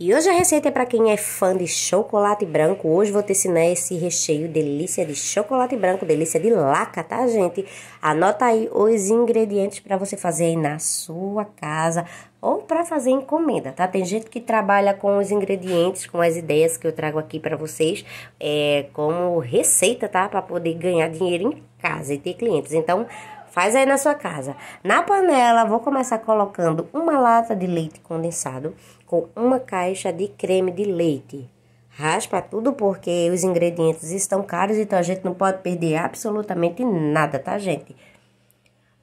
E hoje a receita é para quem é fã de chocolate branco. Hoje vou te ensinar esse recheio delícia de chocolate branco, delícia de laca, tá, gente? Anota aí os ingredientes para você fazer aí na sua casa ou para fazer encomenda, tá? Tem gente que trabalha com os ingredientes, com as ideias que eu trago aqui para vocês, é, como receita, tá? Para poder ganhar dinheiro em casa e ter clientes. Então, Faz aí na sua casa. Na panela, vou começar colocando uma lata de leite condensado com uma caixa de creme de leite. Raspa tudo porque os ingredientes estão caros, então a gente não pode perder absolutamente nada, tá, gente?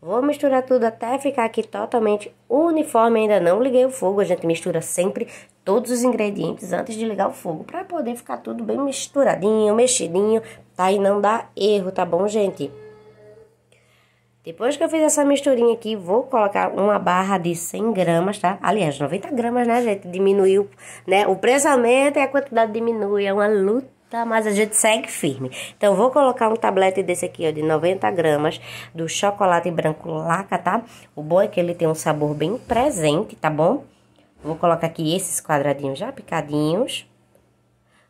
Vou misturar tudo até ficar aqui totalmente uniforme. Ainda não liguei o fogo. A gente mistura sempre todos os ingredientes antes de ligar o fogo. Pra poder ficar tudo bem misturadinho, mexidinho. Tá? E não dá erro, tá bom, gente? Depois que eu fiz essa misturinha aqui, vou colocar uma barra de 100 gramas, tá? Aliás, 90 gramas, né, gente? Diminuiu, né? O preço e a quantidade diminui, é uma luta mas a gente segue firme. Então, vou colocar um tablete desse aqui, ó, de 90 gramas, do chocolate branco laca, tá? O bom é que ele tem um sabor bem presente, tá bom? Vou colocar aqui esses quadradinhos já picadinhos.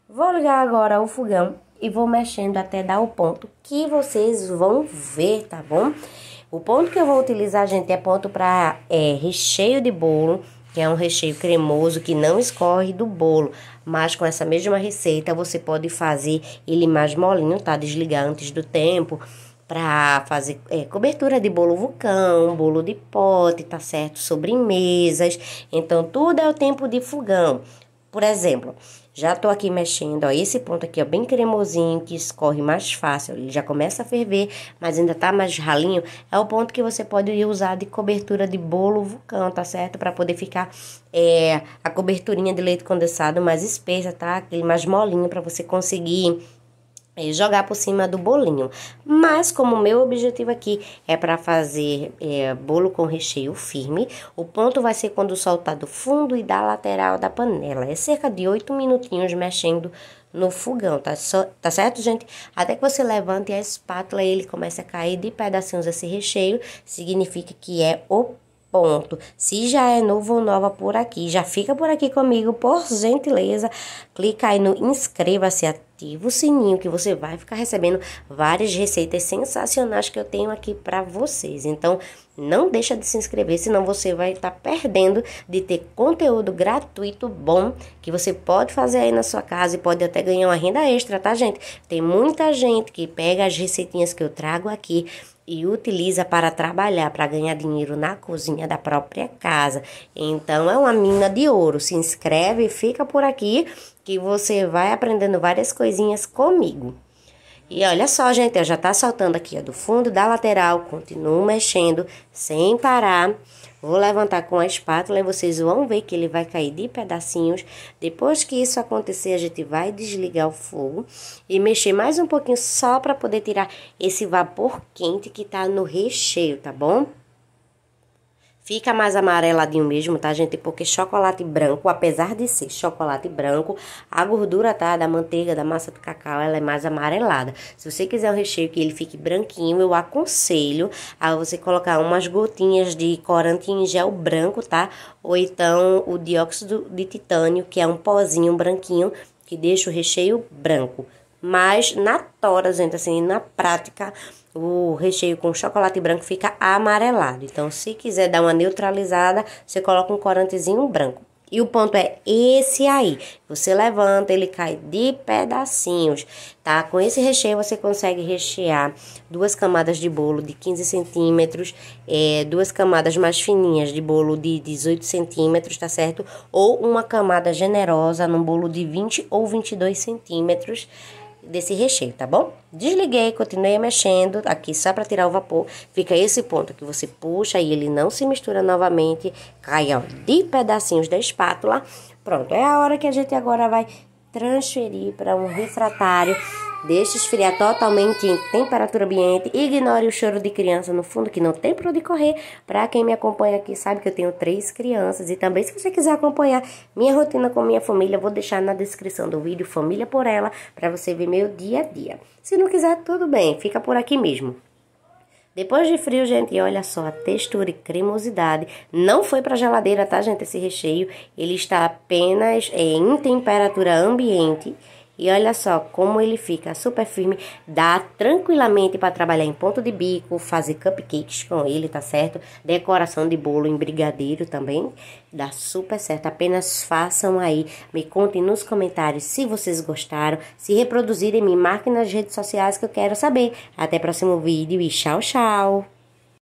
Vou ligar agora o fogão e vou mexendo até dar o ponto que vocês vão ver, tá bom? O ponto que eu vou utilizar, gente, é ponto para é, recheio de bolo, que é um recheio cremoso que não escorre do bolo. Mas com essa mesma receita, você pode fazer ele mais molinho, tá? Desligar antes do tempo para fazer é, cobertura de bolo vulcão, bolo de pote, tá certo? Sobremesas. Então, tudo é o tempo de fogão. Por exemplo, já tô aqui mexendo, ó, esse ponto aqui, ó, bem cremosinho, que escorre mais fácil, ele já começa a ferver, mas ainda tá mais ralinho, é o ponto que você pode usar de cobertura de bolo vulcão, tá certo? Para poder ficar é, a coberturinha de leite condensado mais espessa, tá? Aquele mais molinho para você conseguir é jogar por cima do bolinho. Mas como o meu objetivo aqui é para fazer é, bolo com recheio firme, o ponto vai ser quando soltar do fundo e da lateral da panela. É cerca de 8 minutinhos mexendo no fogão, tá, tá certo, gente? Até que você levante a espátula e ele começa a cair de pedacinhos esse recheio, significa que é o ponto. Se já é novo ou nova por aqui, já fica por aqui comigo, por gentileza. Clica aí no inscreva-se ativa o sininho que você vai ficar recebendo várias receitas sensacionais que eu tenho aqui para vocês. Então, não deixa de se inscrever, senão você vai estar tá perdendo de ter conteúdo gratuito bom que você pode fazer aí na sua casa e pode até ganhar uma renda extra, tá, gente? Tem muita gente que pega as receitinhas que eu trago aqui e utiliza para trabalhar, para ganhar dinheiro na cozinha da própria casa. Então é uma mina de ouro. Se inscreve, fica por aqui que você vai aprendendo várias coisinhas comigo. E olha só, gente, eu já tá soltando aqui ó, do fundo da lateral, continuo mexendo sem parar. Vou levantar com a espátula e vocês vão ver que ele vai cair de pedacinhos. Depois que isso acontecer, a gente vai desligar o fogo e mexer mais um pouquinho só para poder tirar esse vapor quente que tá no recheio, tá bom? Fica mais amareladinho mesmo, tá, gente? Porque chocolate branco, apesar de ser chocolate branco, a gordura, tá, da manteiga, da massa do cacau, ela é mais amarelada. Se você quiser um recheio que ele fique branquinho, eu aconselho a você colocar umas gotinhas de corante em gel branco, tá? Ou então o dióxido de titânio, que é um pozinho branquinho que deixa o recheio branco mas na gente, assim, na prática, o recheio com chocolate branco fica amarelado. Então, se quiser dar uma neutralizada, você coloca um corantezinho branco. E o ponto é esse aí. Você levanta, ele cai de pedacinhos, tá? Com esse recheio você consegue rechear duas camadas de bolo de 15 centímetros, é, duas camadas mais fininhas de bolo de 18 centímetros, tá certo? Ou uma camada generosa num bolo de 20 ou 22 centímetros desse recheio, tá bom? Desliguei, continuei mexendo aqui só para tirar o vapor. Fica esse ponto que você puxa e ele não se mistura novamente, cai ó, de pedacinhos da espátula. Pronto, é a hora que a gente agora vai transferir para um refratário Deixe esfriar totalmente em temperatura ambiente. Ignore o choro de criança no fundo, que não tem para onde correr. Para quem me acompanha aqui, sabe que eu tenho três crianças. E também, se você quiser acompanhar minha rotina com minha família, vou deixar na descrição do vídeo Família por Ela, para você ver meu dia a dia. Se não quiser, tudo bem, fica por aqui mesmo. Depois de frio, gente, olha só a textura e cremosidade. Não foi para geladeira, tá, gente, esse recheio. Ele está apenas é, em temperatura ambiente e olha só como ele fica super firme, dá tranquilamente para trabalhar em ponto de bico, fazer cupcakes com ele, tá certo? Decoração de bolo em brigadeiro também, dá super certo. Apenas façam aí, me contem nos comentários se vocês gostaram, se reproduzirem, me marquem nas redes sociais que eu quero saber. Até o próximo vídeo e tchau, tchau!